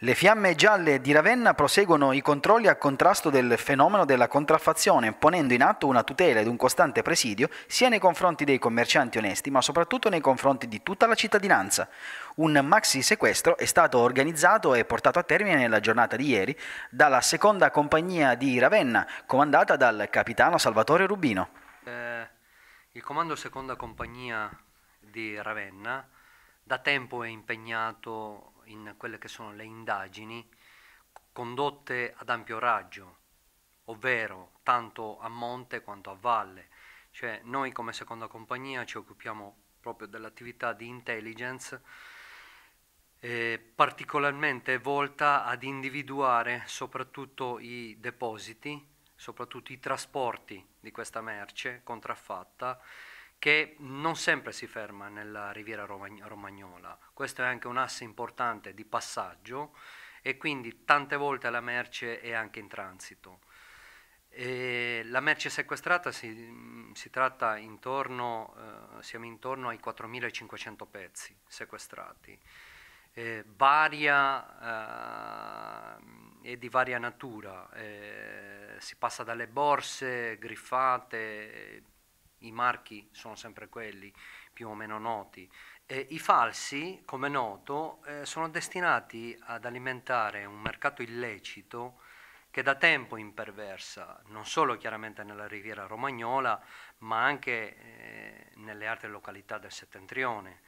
Le fiamme gialle di Ravenna proseguono i controlli a contrasto del fenomeno della contraffazione, ponendo in atto una tutela ed un costante presidio sia nei confronti dei commercianti onesti, ma soprattutto nei confronti di tutta la cittadinanza. Un maxi sequestro è stato organizzato e portato a termine nella giornata di ieri dalla seconda compagnia di Ravenna, comandata dal capitano Salvatore Rubino. Eh, il comando seconda compagnia di Ravenna, da tempo è impegnato in quelle che sono le indagini condotte ad ampio raggio, ovvero tanto a monte quanto a valle. Cioè noi come seconda compagnia ci occupiamo proprio dell'attività di intelligence eh, particolarmente volta ad individuare soprattutto i depositi, soprattutto i trasporti di questa merce contraffatta che non sempre si ferma nella riviera romagnola. Questo è anche un asse importante di passaggio e quindi tante volte la merce è anche in transito. E la merce sequestrata si, si tratta intorno, eh, siamo intorno ai 4.500 pezzi sequestrati. Eh, varia eh, e di varia natura, eh, si passa dalle borse griffate, i marchi sono sempre quelli più o meno noti. Eh, I falsi, come noto, eh, sono destinati ad alimentare un mercato illecito che da tempo imperversa, non solo chiaramente nella riviera romagnola, ma anche eh, nelle altre località del settentrione.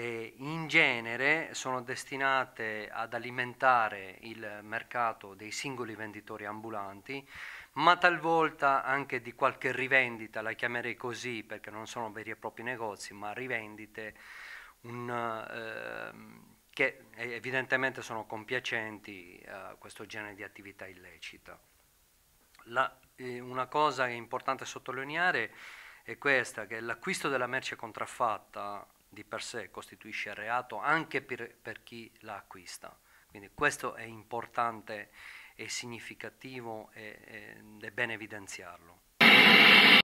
in genere sono destinate ad alimentare il mercato dei singoli venditori ambulanti, ma talvolta anche di qualche rivendita, la chiamerei così perché non sono veri e propri negozi, ma rivendite un, eh, che evidentemente sono compiacenti a questo genere di attività illecita. La, eh, una cosa importante sottolineare è questa, che l'acquisto della merce contraffatta di per sé costituisce reato anche per, per chi la acquista. Quindi questo è importante, è significativo ed è, è bene evidenziarlo.